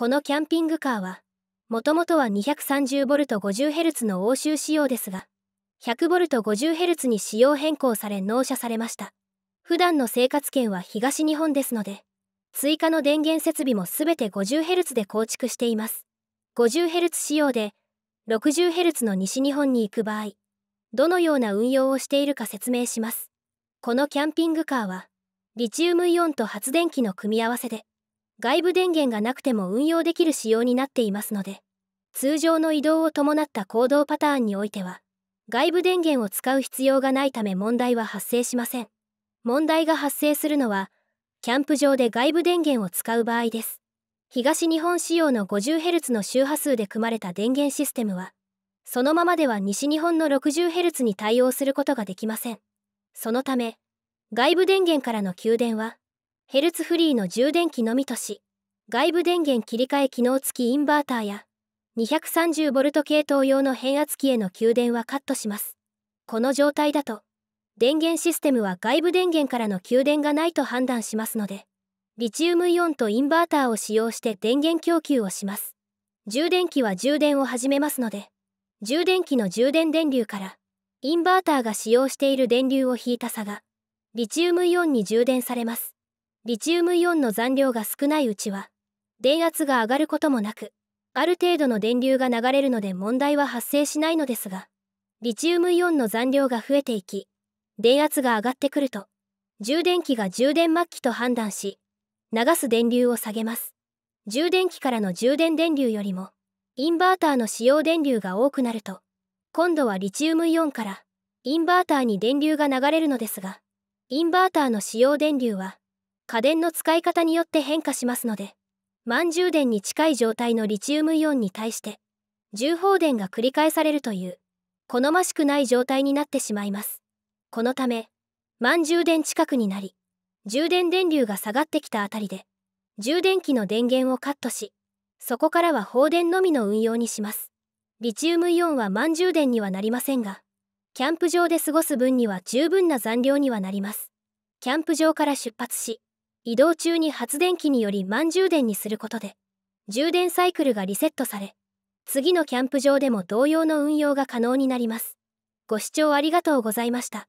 このキャンピングカーは、もともとは 230V50Hz の欧州仕様ですが、100V50Hz に仕様変更され納車されました。普段の生活圏は東日本ですので、追加の電源設備も全て 50Hz で構築しています。50Hz 仕様で、60Hz の西日本に行く場合、どのような運用をしているか説明します。このキャンピングカーは、リチウムイオンと発電機の組み合わせで、外部電源がなくても運用できる仕様になっていますので通常の移動を伴った行動パターンにおいては外部電源を使う必要がないため問題は発生しません問題が発生するのはキャンプ場で外部電源を使う場合です東日本仕様の 50Hz の周波数で組まれた電源システムはそのままでは西日本の 60Hz に対応することができませんそのため外部電源からの給電はヘルツフリーの充電器のみとし外部電源切り替え機能付きインバーターや 230V 系統用の変圧器への給電はカットしますこの状態だと電源システムは外部電源からの給電がないと判断しますのでリチウムイオンとインバーターを使用して電源供給をします充電器は充電を始めますので充電器の充電電流からインバーターが使用している電流を引いた差がリチウムイオンに充電されますリチウムイオンの残量が少ないうちは電圧が上がることもなくある程度の電流が流れるので問題は発生しないのですがリチウムイオンの残量が増えていき電圧が上がってくると充電器が充電末期と判断し流す電流を下げます充電器からの充電電流よりもインバーターの使用電流が多くなると今度はリチウムイオンからインバーターに電流が流れるのですがインバーターの使用電流は家電の使い方によって変化しますので満充電に近い状態のリチウムイオンに対して重放電が繰り返されるという好ましくない状態になってしまいますこのため満充電近くになり充電電流が下がってきたあたりで充電器の電源をカットしそこからは放電のみの運用にしますリチウムイオンは満充電にはなりませんがキャンプ場で過ごす分には十分な残量にはなりますキャンプ場から出発し移動中に発電機により満充電にすることで充電サイクルがリセットされ次のキャンプ場でも同様の運用が可能になりますご視聴ありがとうございました